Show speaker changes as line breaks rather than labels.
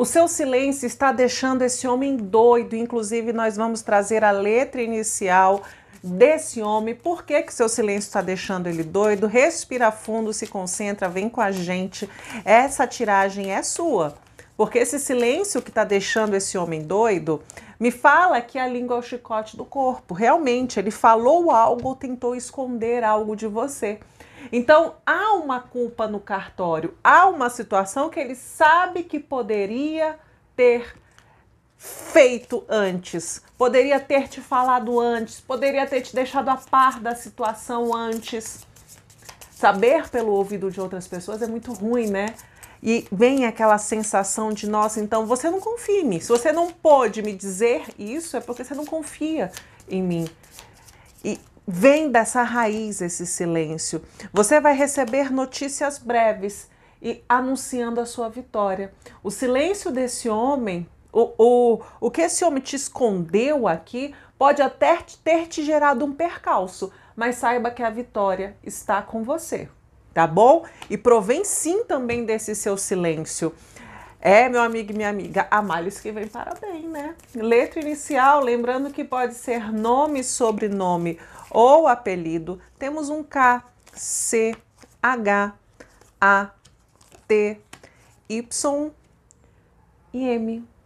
O seu silêncio está deixando esse homem doido. Inclusive, nós vamos trazer a letra inicial desse homem. Por que que seu silêncio está deixando ele doido? Respira fundo, se concentra, vem com a gente. Essa tiragem é sua. Porque esse silêncio que está deixando esse homem doido me fala que é a língua é o chicote do corpo. Realmente, ele falou algo ou tentou esconder algo de você. Então há uma culpa no cartório, há uma situação que ele sabe que poderia ter feito antes, poderia ter te falado antes, poderia ter te deixado a par da situação antes. Saber pelo ouvido de outras pessoas é muito ruim, né? E vem aquela sensação de, nossa, então você não confia em mim. Se você não pôde me dizer isso, é porque você não confia em mim. E Vem dessa raiz esse silêncio. Você vai receber notícias breves e anunciando a sua vitória. O silêncio desse homem, o, o, o que esse homem te escondeu aqui, pode até ter te gerado um percalço, mas saiba que a vitória está com você, tá bom? E provém sim também desse seu silêncio. É, meu amigo e minha amiga, a males que vem para bem, né? Letra inicial, lembrando que pode ser nome, sobrenome ou apelido. Temos um K, C, H, A, T, Y e M.